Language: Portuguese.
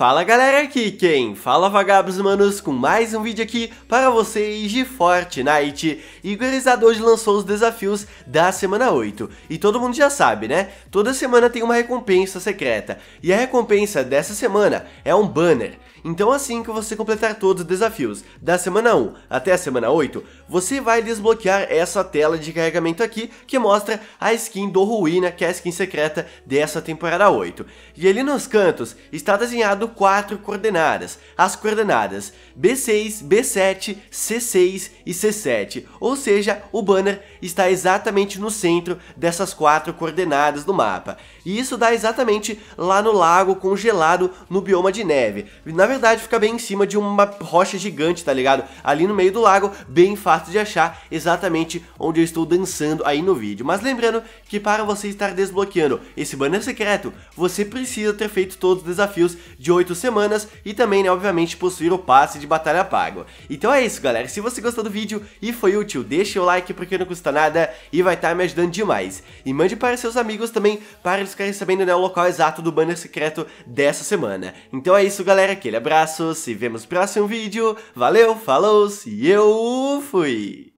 Fala galera, aqui quem fala vagabos manos com mais um vídeo aqui para vocês de Fortnite E hoje lançou os desafios da semana 8 E todo mundo já sabe né, toda semana tem uma recompensa secreta E a recompensa dessa semana é um banner Então assim que você completar todos os desafios da semana 1 até a semana 8 Você vai desbloquear essa tela de carregamento aqui que mostra a skin do Ruína Que é a skin secreta dessa temporada 8 E ali nos cantos está desenhado quatro coordenadas, as coordenadas B6, B7, C6 e C7, ou seja, o banner está exatamente no centro dessas quatro coordenadas do mapa. E isso dá exatamente lá no lago congelado no bioma de neve. Na verdade, fica bem em cima de uma rocha gigante, tá ligado? Ali no meio do lago, bem fácil de achar exatamente onde eu estou dançando aí no vídeo. Mas lembrando que para você estar desbloqueando esse banner secreto, você precisa ter feito todos os desafios de 8 oito semanas e também, né, obviamente, possuir o passe de batalha pago. Então é isso, galera. Se você gostou do vídeo e foi útil, deixa o like porque não custa nada e vai estar tá me ajudando demais. E mande para seus amigos também para eles ficarem sabendo né, o local exato do banner secreto dessa semana. Então é isso, galera. Aquele abraço, se vemos no próximo vídeo. Valeu, falou e eu fui!